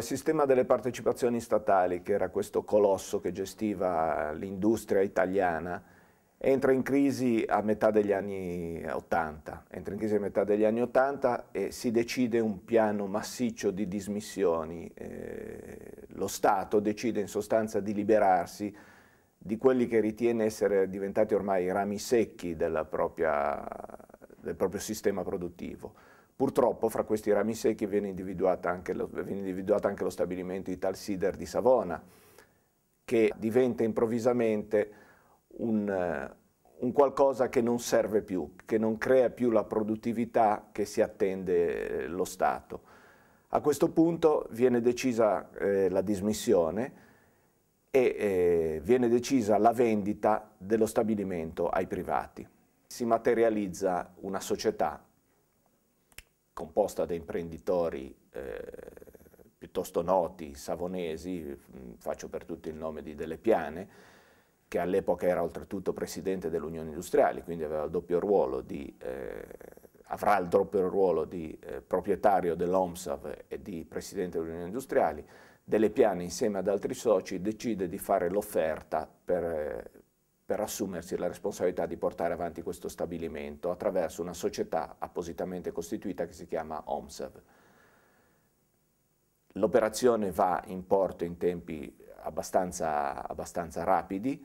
il sistema delle partecipazioni statali, che era questo colosso che gestiva l'industria italiana, entra in crisi a metà degli anni 80, entra in crisi a metà degli anni 80 e si decide un piano massiccio di dismissioni. Eh, lo Stato decide in sostanza di liberarsi di quelli che ritiene essere diventati ormai i rami secchi propria, del proprio sistema produttivo. Purtroppo fra questi rami secchi viene individuato anche lo, anche lo stabilimento Sider di Savona, che diventa improvvisamente un, eh, un qualcosa che non serve più, che non crea più la produttività che si attende eh, lo Stato. A questo punto viene decisa eh, la dismissione e eh, viene decisa la vendita dello stabilimento ai privati. Si materializza una società composta da imprenditori eh, piuttosto noti, savonesi, mm, faccio per tutti il nome di Delle Piane, che all'epoca era oltretutto presidente dell'Unione Industriale, quindi aveva il doppio ruolo di, eh, avrà il doppio ruolo di eh, proprietario dell'OMSAV e di presidente dell'Unione Industriale, Delle Piane insieme ad altri soci decide di fare l'offerta per eh, per assumersi la responsabilità di portare avanti questo stabilimento attraverso una società appositamente costituita che si chiama OMSEV. L'operazione va in porto in tempi abbastanza, abbastanza rapidi,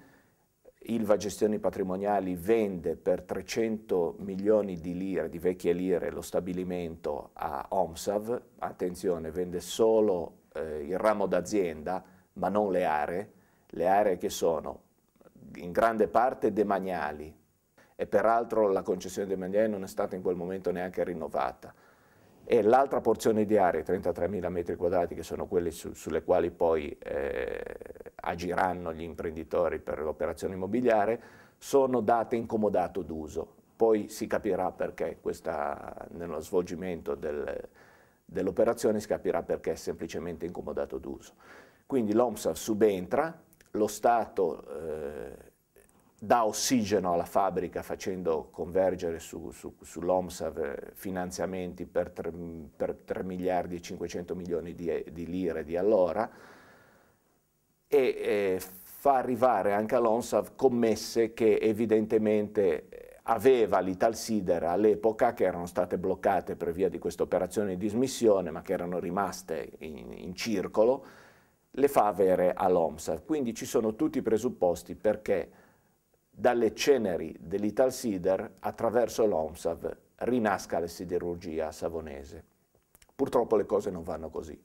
Ilva Gestioni Patrimoniali vende per 300 milioni di lire, di vecchie lire, lo stabilimento a OMSAV, attenzione, vende solo eh, il ramo d'azienda, ma non le aree, le aree che sono in grande parte demaniali e peraltro la concessione demaniale non è stata in quel momento neanche rinnovata. E l'altra porzione di aree, 33.000 metri quadrati, che sono quelle su, sulle quali poi eh, agiranno gli imprenditori per l'operazione immobiliare, sono date in comodato d'uso. Poi si capirà perché questa, nello svolgimento del, dell'operazione si capirà perché è semplicemente incomodato d'uso. Quindi l'OMSA subentra lo Stato eh, dà ossigeno alla fabbrica facendo convergere su, su, sull'OMSAV eh, finanziamenti per 3, per 3, miliardi e 500 milioni di, di lire di allora e eh, fa arrivare anche all'OMSAV commesse che evidentemente aveva Sider all'epoca che erano state bloccate per via di questa operazione di dismissione ma che erano rimaste in, in circolo le fa avere all'OMSA. Quindi ci sono tutti i presupposti perché dalle ceneri dell'Ital Sider attraverso l'OMSAV rinasca la siderurgia savonese. Purtroppo le cose non vanno così,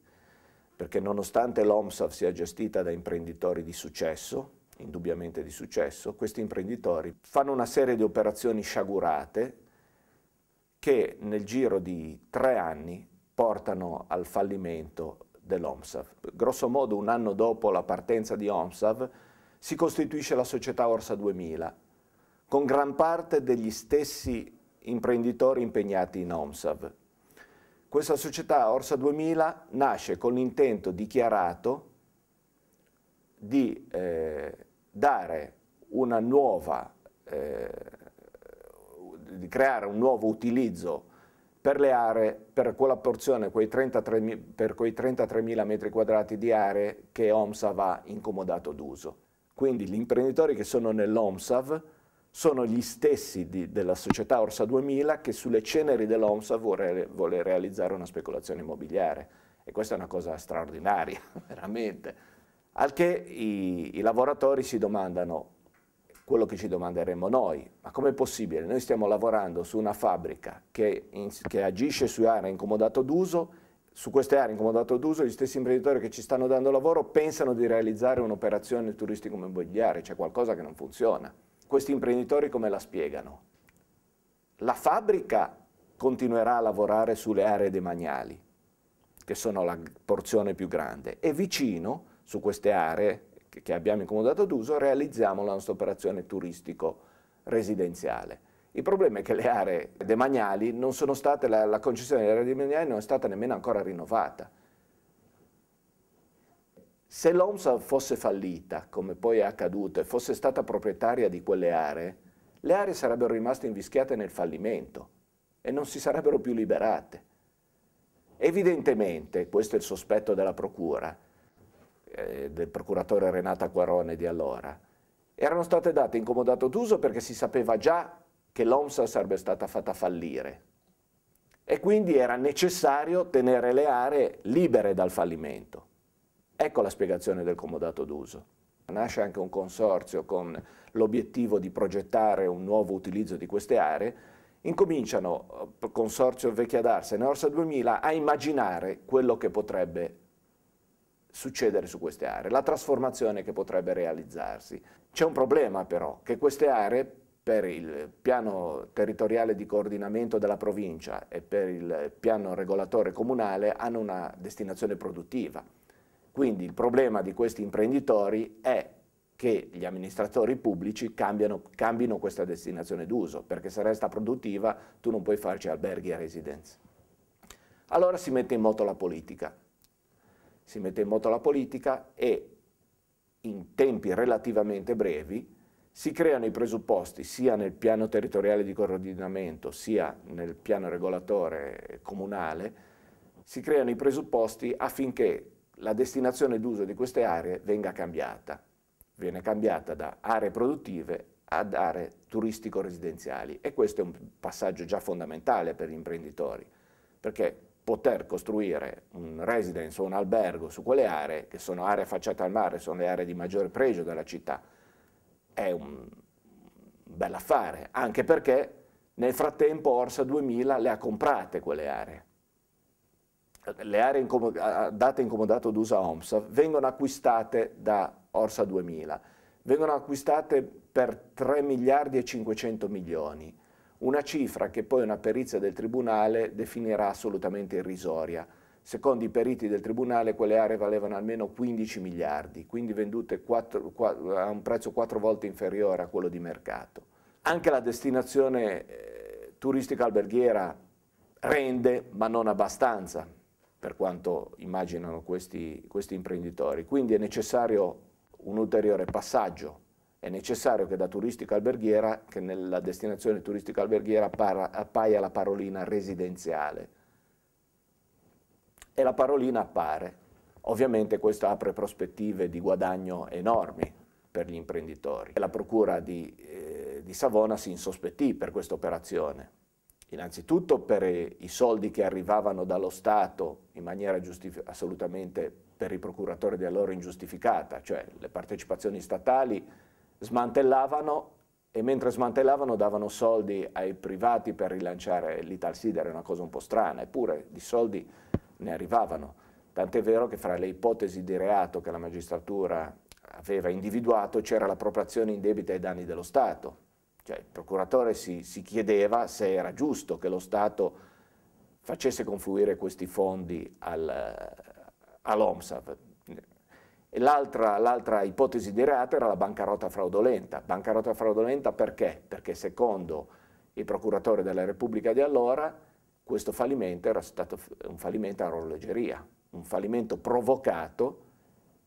perché nonostante l'OMSAV sia gestita da imprenditori di successo, indubbiamente di successo, questi imprenditori fanno una serie di operazioni sciagurate che nel giro di tre anni portano al fallimento dell'OMSAV. Grosso modo un anno dopo la partenza di OMSAV si costituisce la società Orsa 2000, con gran parte degli stessi imprenditori impegnati in OMSAV. Questa società Orsa 2000 nasce con l'intento dichiarato di eh, dare una nuova, eh, di creare un nuovo utilizzo per le aree, per quella porzione, quei 33, per quei 33.000 metri quadrati di aree che OMSAV ha incomodato d'uso. Quindi gli imprenditori che sono nell'OMSAV sono gli stessi di, della società Orsa 2000 che sulle ceneri dell'OMSAV vuole, vuole realizzare una speculazione immobiliare. E questa è una cosa straordinaria, veramente. Al che i, i lavoratori si domandano quello che ci domanderemmo noi. Ma com'è possibile? Noi stiamo lavorando su una fabbrica che, in, che agisce su aree incomodate d'uso, su queste aree incomodate d'uso gli stessi imprenditori che ci stanno dando lavoro pensano di realizzare un'operazione turistico-immobiliare, c'è qualcosa che non funziona. Questi imprenditori come la spiegano? La fabbrica continuerà a lavorare sulle aree demaniali, che sono la porzione più grande, e vicino su queste aree che abbiamo incomodato d'uso, realizziamo la nostra operazione turistico-residenziale. Il problema è che le aree demaniali non sono state, la, la concessione delle aree demaniali non è stata nemmeno ancora rinnovata. Se l'OMS fosse fallita, come poi è accaduto, e fosse stata proprietaria di quelle aree, le aree sarebbero rimaste invischiate nel fallimento e non si sarebbero più liberate. Evidentemente, questo è il sospetto della Procura, eh, del procuratore Renata Guarone di allora, erano state date in comodato d'uso perché si sapeva già che l'OMSA sarebbe stata fatta fallire e quindi era necessario tenere le aree libere dal fallimento. Ecco la spiegazione del comodato d'uso. Nasce anche un consorzio con l'obiettivo di progettare un nuovo utilizzo di queste aree. Incominciano eh, Consorzio Vecchia d'Arsene e Orsa 2000 a immaginare quello che potrebbe succedere su queste aree, la trasformazione che potrebbe realizzarsi. C'è un problema però, che queste aree per il piano territoriale di coordinamento della provincia e per il piano regolatore comunale hanno una destinazione produttiva. Quindi il problema di questi imprenditori è che gli amministratori pubblici cambiano, cambino questa destinazione d'uso, perché se resta produttiva tu non puoi farci alberghi e residenze. Allora si mette in moto la politica si mette in moto la politica e in tempi relativamente brevi si creano i presupposti sia nel piano territoriale di coordinamento sia nel piano regolatore comunale, si creano i presupposti affinché la destinazione d'uso di queste aree venga cambiata. Viene cambiata da aree produttive ad aree turistico-residenziali e questo è un passaggio già fondamentale per gli imprenditori, perché poter costruire un residence o un albergo su quelle aree, che sono aree affacciate al mare, sono le aree di maggiore pregio della città, è un bel affare, anche perché nel frattempo Orsa 2000 le ha comprate quelle aree. Le aree date in comodato d'uso a OMSA vengono acquistate da Orsa 2000, vengono acquistate per 3 miliardi e 500 milioni una cifra che poi una perizia del Tribunale definirà assolutamente irrisoria. Secondo i periti del Tribunale quelle aree valevano almeno 15 miliardi, quindi vendute 4, 4, a un prezzo quattro volte inferiore a quello di mercato. Anche la destinazione eh, turistica alberghiera rende, ma non abbastanza, per quanto immaginano questi, questi imprenditori. Quindi è necessario un ulteriore passaggio è necessario che da turistica alberghiera, che nella destinazione turistica alberghiera appara, appaia la parolina residenziale. E la parolina appare. Ovviamente questo apre prospettive di guadagno enormi per gli imprenditori. La procura di, eh, di Savona si insospettì per questa operazione innanzitutto per eh, i soldi che arrivavano dallo Stato in maniera assolutamente per i procuratori di allora ingiustificata, cioè le partecipazioni statali smantellavano e mentre smantellavano davano soldi ai privati per rilanciare l'Italsid, era una cosa un po' strana, eppure di soldi ne arrivavano. Tant'è vero che fra le ipotesi di reato che la magistratura aveva individuato c'era l'appropriazione in debita ai danni dello Stato. Cioè, il procuratore si, si chiedeva se era giusto che lo Stato facesse confluire questi fondi al, all'OMSAV, L'altra, ipotesi di reato era la bancarotta fraudolenta. Bancarotta fraudolenta perché? Perché secondo il procuratore della Repubblica di allora questo fallimento era stato un fallimento a orologeria, un fallimento provocato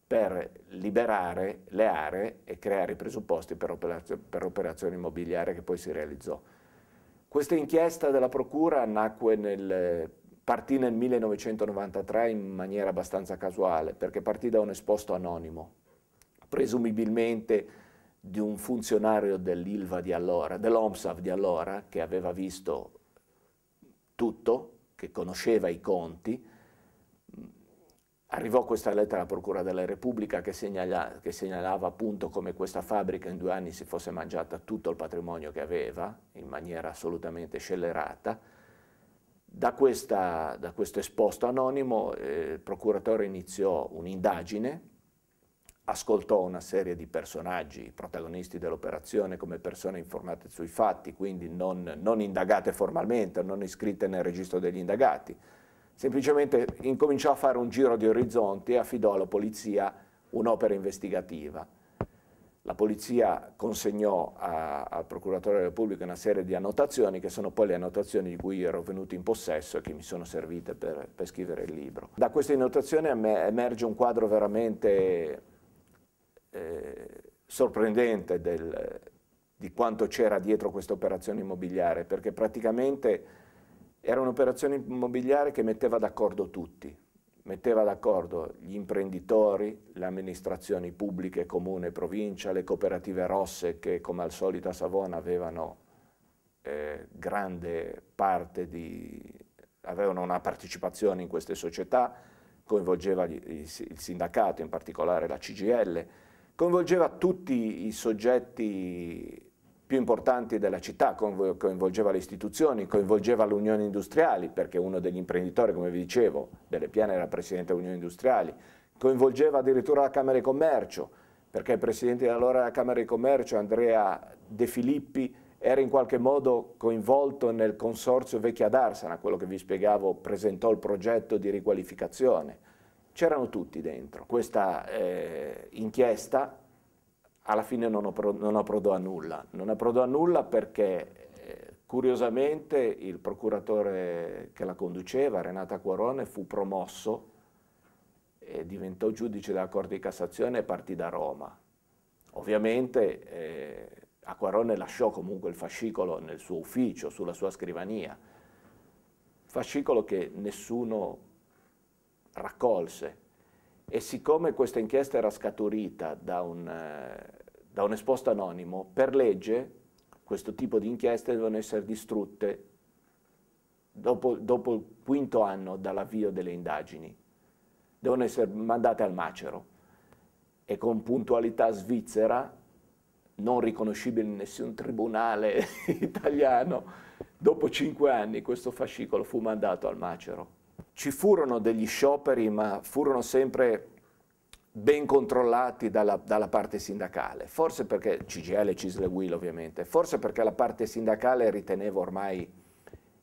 per liberare le aree e creare i presupposti per, operazio, per operazione immobiliare che poi si realizzò. Questa inchiesta della Procura nacque nel partì nel 1993 in maniera abbastanza casuale, perché partì da un esposto anonimo, presumibilmente di un funzionario dell'ILVA di allora, dell'OMSAV di allora, che aveva visto tutto, che conosceva i conti, arrivò questa lettera alla Procura della Repubblica che, segnala, che, segnalava appunto come questa fabbrica in due anni si fosse mangiata tutto il patrimonio che aveva in maniera assolutamente scellerata da, questa, da, questo esposto anonimo eh, il procuratore iniziò un'indagine, ascoltò una serie di personaggi, i protagonisti dell'operazione come persone informate sui fatti, quindi non, non, indagate formalmente, non iscritte nel registro degli indagati, semplicemente incominciò a fare un giro di orizzonti e affidò alla polizia un'opera investigativa la polizia consegnò a, al procuratore della Repubblica una serie di annotazioni che sono poi le annotazioni di cui ero venuto in possesso e che mi sono servite per, per scrivere il libro. Da queste annotazioni emerge un quadro veramente eh, sorprendente del, di quanto c'era dietro questa operazione immobiliare, perché praticamente era un'operazione immobiliare che metteva d'accordo tutti metteva d'accordo gli imprenditori, le amministrazioni pubbliche, comune, provincia, le cooperative rosse che come al solito a Savona avevano eh, grande parte di... avevano una partecipazione in queste società, coinvolgeva gli, il, il sindacato, in particolare la CGL, coinvolgeva tutti i soggetti più importanti della città, coinvolgeva le istituzioni, coinvolgeva l'Unione industriali, perché uno degli imprenditori, come vi dicevo, delle piane era presidente dell'Unione industriali, coinvolgeva addirittura la Camera di Commercio, perché il presidente allora della Camera di Commercio, Andrea De Filippi, era in qualche modo coinvolto nel consorzio Vecchia d'Arsana, quello che vi spiegavo presentò il progetto di riqualificazione. C'erano tutti dentro. Questa eh, inchiesta alla fine non, ho, non approdò a nulla. Non approdò a nulla perché eh, curiosamente il procuratore che la conduceva, Renata Cuarone, fu promosso e diventò giudice della Corte di Cassazione e partì da Roma. Ovviamente eh, Acquarone lasciò comunque il fascicolo nel suo ufficio, sulla sua scrivania, fascicolo che nessuno raccolse e siccome questa inchiesta era scaturita da un, eh, da un esposto anonimo, per legge questo tipo di inchieste devono essere distrutte dopo, dopo il quinto anno dall'avvio delle indagini, devono essere mandate al macero e con puntualità svizzera, non riconoscibile in nessun tribunale italiano, dopo cinque anni questo fascicolo fu mandato al macero. Ci furono degli scioperi, ma furono sempre ben controllati dalla, dalla, parte sindacale, forse perché CGL, Cisle Will ovviamente, forse perché la parte sindacale riteneva ormai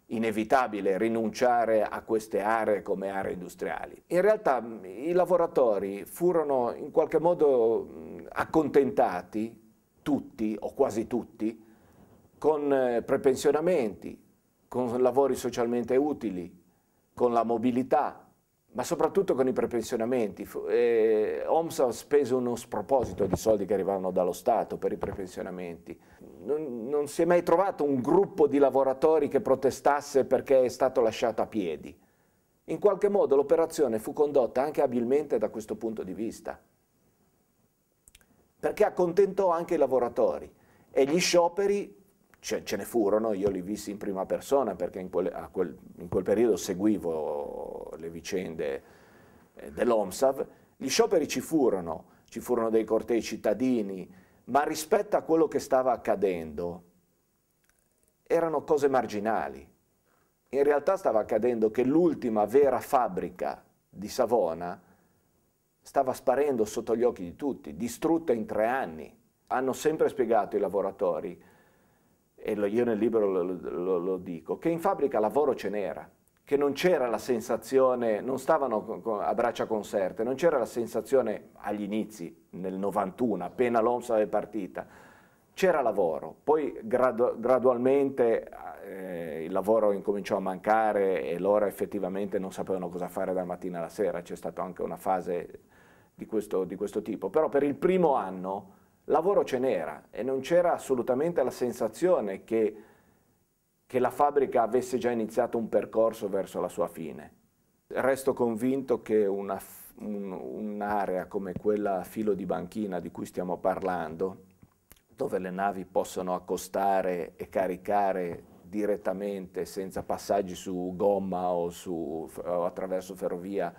inevitabile rinunciare a queste aree come aree industriali. In realtà mm, i lavoratori furono in qualche modo mm, accontentati, tutti o quasi tutti, con eh, prepensionamenti, con lavori socialmente utili, con la mobilità, ma soprattutto con i prepensionamenti. Eh, OMS ha speso uno sproposito di soldi che arrivavano dallo Stato per i prepensionamenti. Non, non si è mai trovato un gruppo di lavoratori che protestasse perché è stato lasciato a piedi. In qualche modo l'operazione fu condotta anche abilmente da questo punto di vista, perché accontentò anche i lavoratori e gli scioperi ce, ce ne furono, io li vissi in prima persona perché in quel, quel, in quel periodo seguivo le vicende eh, dell'OMSAV, gli scioperi ci furono, ci furono dei cortei cittadini, ma rispetto a quello che stava accadendo erano cose marginali. In realtà stava accadendo che l'ultima vera fabbrica di Savona stava sparendo sotto gli occhi di tutti, distrutta in tre anni. Hanno sempre spiegato i lavoratori e io nel libro lo, lo, lo dico, che in fabbrica lavoro ce n'era, che non c'era la sensazione, non stavano a braccia conserte, non c'era la sensazione agli inizi, nel 91, appena l'OMS è partita, c'era lavoro, poi gradu gradualmente eh, il lavoro incominciò a mancare e loro effettivamente non sapevano cosa fare dalla mattina alla sera, c'è stata anche una fase di questo, di questo tipo, però per il primo anno lavoro ce n'era e non c'era assolutamente la sensazione che, che la fabbrica avesse già iniziato un percorso verso la sua fine. Resto convinto che una, un'area come quella a filo di banchina di cui stiamo parlando, dove le navi possono accostare e caricare direttamente senza passaggi su gomma o, su, o attraverso ferrovia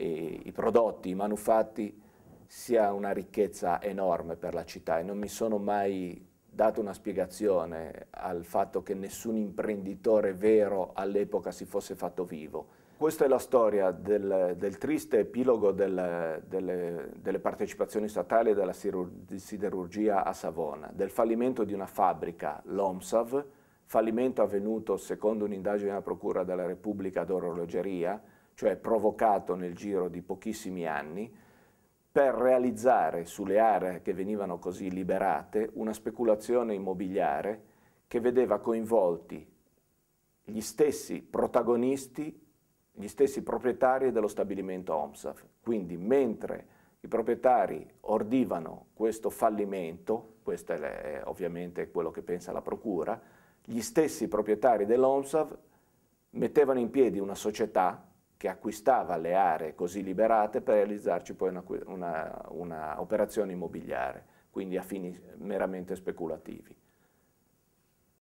i prodotti, i manufatti, sia una ricchezza enorme per la città e non mi sono mai dato una spiegazione al fatto che nessun imprenditore vero all'epoca si fosse fatto vivo. Questa è la storia del, del triste epilogo del, delle, delle, partecipazioni statali della siderurgia a Savona, del fallimento di una fabbrica, l'OMSAV, fallimento avvenuto secondo un'indagine della Procura della Repubblica d'Orologeria, cioè provocato nel giro di pochissimi anni, per realizzare sulle aree che venivano così liberate una speculazione immobiliare che vedeva coinvolti gli stessi protagonisti, gli stessi proprietari dello stabilimento OMSAF. Quindi mentre i proprietari ordivano questo fallimento, questo è ovviamente quello che pensa la Procura, gli stessi proprietari dell'OMSAV mettevano in piedi una società che acquistava le aree così liberate per realizzarci poi un'operazione immobiliare, quindi a fini meramente speculativi.